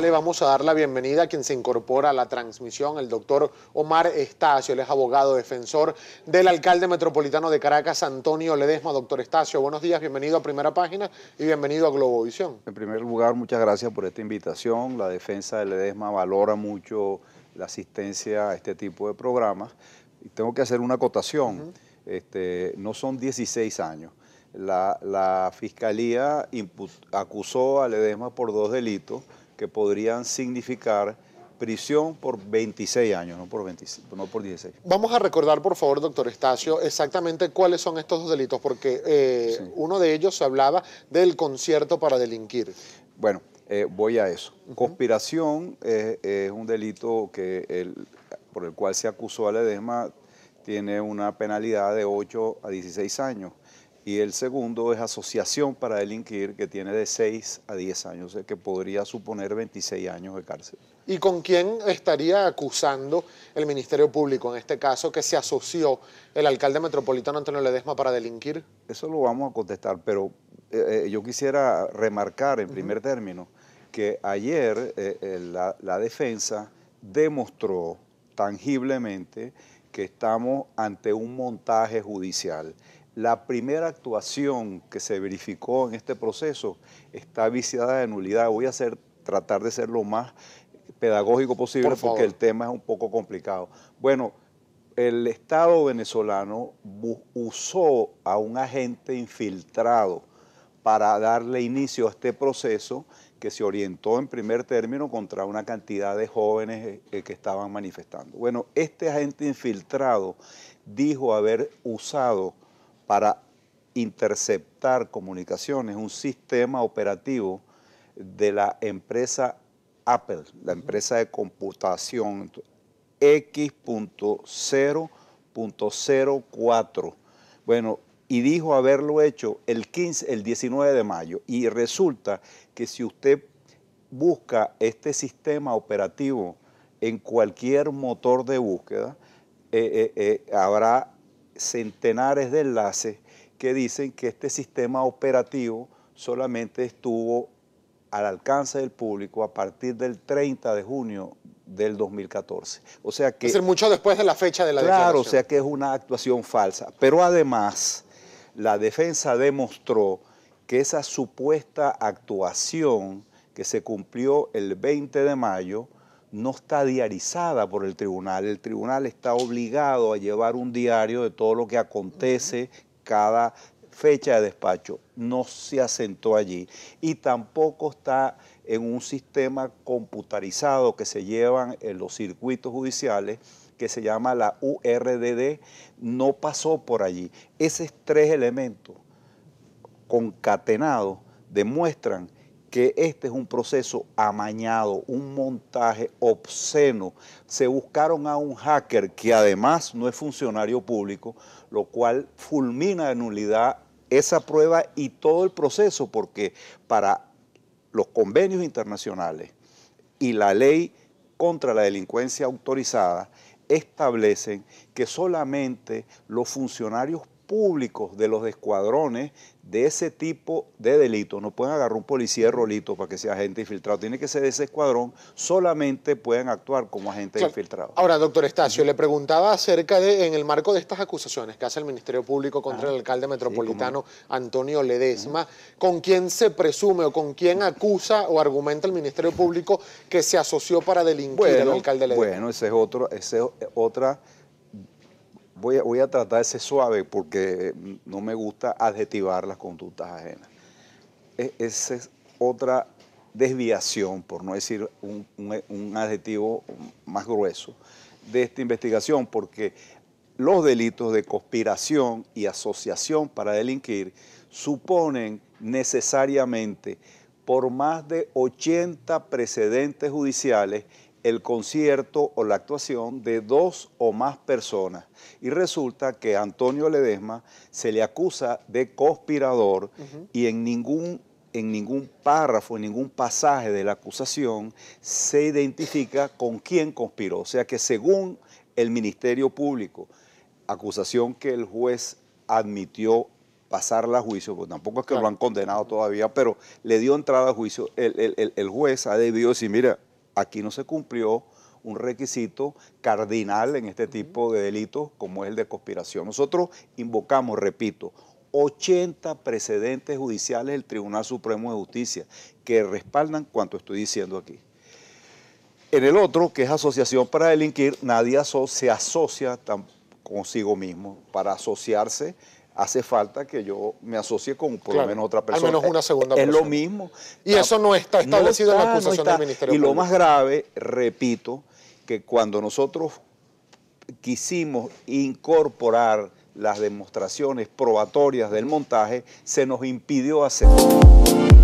le vamos a dar la bienvenida a quien se incorpora a la transmisión, el doctor Omar Estacio, él es abogado defensor del alcalde metropolitano de Caracas, Antonio Ledesma. Doctor Estacio, buenos días, bienvenido a Primera Página y bienvenido a Globovisión. En primer lugar, muchas gracias por esta invitación. La defensa de Ledesma valora mucho la asistencia a este tipo de programas. tengo que hacer una acotación. Este, no son 16 años. La, la, fiscalía acusó a Ledesma por dos delitos que podrían significar prisión por 26 años, no por, 16. Vamos a recordar, por favor, doctor Estacio, exactamente cuáles son estos dos delitos, porque eh, uno de ellos se hablaba del concierto para delinquir. Bueno, eh, voy a eso. Conspiración es, un delito que por el cual se acusó a Ledesma, tiene una penalidad de 8 a 16 años y el segundo es asociación para delinquir, que tiene de 6 a 10 años, que podría suponer 26 años de cárcel. ¿Y con quién estaría acusando el Ministerio Público en este caso que se asoció el alcalde metropolitano Antonio Ledesma para delinquir? Eso lo vamos a contestar, pero eh, eh, yo quisiera remarcar en primer término que ayer eh, la defensa demostró tangiblemente que estamos ante un montaje judicial la primera actuación que se verificó en este proceso está viciada de nulidad. Voy a tratar de ser lo más pedagógico posible porque el tema es un poco complicado. Bueno, el Estado venezolano usó a un agente infiltrado para darle inicio a este proceso que se orientó en primer término contra una cantidad de jóvenes eh, eh, que estaban manifestando. Bueno, este agente infiltrado dijo haber usado para interceptar comunicaciones, un sistema operativo de la empresa Apple, la empresa de computación X.0.04. Bueno, y dijo haberlo hecho el 15, el 19 de mayo. Y resulta que si usted busca este sistema operativo en cualquier motor de búsqueda, eh, eh, eh, habrá centenares de enlaces que dicen que este sistema operativo solamente estuvo al alcance del público a partir del 30 de junio del 2014. O sea que... Es mucho después de la fecha de la defensa. Claro, o sea que es una actuación falsa. Pero además, la defensa demostró que esa supuesta actuación que se cumplió el 20 de mayo no está diarizada por el tribunal. El tribunal está obligado a llevar un diario de todo lo que acontece cada fecha de despacho. No se asentó allí y tampoco está en un sistema computarizado que se llevan en los circuitos judiciales que se llama la URDD, no pasó por allí. Esos tres elementos concatenados demuestran que este es un proceso amañado, un montaje obsceno. Se buscaron a un hacker que además no es funcionario público, lo cual fulmina de nulidad esa prueba y todo el proceso, porque para los convenios internacionales y la ley contra la delincuencia autorizada establecen que solamente los funcionarios públicos de los escuadrones de ese tipo de delitos. No pueden agarrar un policía de rolito para que sea agente infiltrado. Tiene que ser de ese escuadrón. Solamente pueden actuar como agente infiltrado. Ahora, doctor Estacio, le preguntaba acerca de, en el marco de estas acusaciones que hace el Ministerio Público contra el alcalde metropolitano Antonio Ledesma, ¿con quién se presume o con quién acusa o argumenta el Ministerio Público que se asoció para delinquir bueno, al alcalde Ledesma? Bueno, ese es otro, ese es otra voy a, tratar de ser suave porque eh, no me gusta adjetivar las conductas ajenas. E, esa es otra desviación, por no decir un adjetivo más grueso, de esta investigación, porque los delitos de conspiración y asociación para delinquir suponen necesariamente por más de 80 precedentes judiciales el concierto o la actuación de dos o más personas. Y resulta que a Antonio Ledesma se le acusa de conspirador y en ningún, en ningún párrafo, en ningún pasaje de la acusación se identifica con quién conspiró. O sea que según el Ministerio Público, acusación que el juez admitió pasarla a juicio, pues tampoco es que lo han condenado todavía, pero le dio entrada a juicio, el, el juez ha debido decir, mira, Aquí no se cumplió un requisito cardinal en este tipo de delitos como es el de conspiración. Nosotros invocamos, repito, 80 precedentes judiciales del Tribunal Supremo de Justicia que respaldan cuanto estoy diciendo aquí. En el otro, que es asociación para delinquir, nadie se asocia consigo mismo. Para asociarse hace falta que yo me asocie con por lo menos otra persona. Al menos una segunda persona. Es lo mismo. Y eso no está establecido en la acusación del Ministerio Y lo más grave, repito, que cuando nosotros quisimos incorporar las demostraciones probatorias del montaje, se nos impidió hacerlo.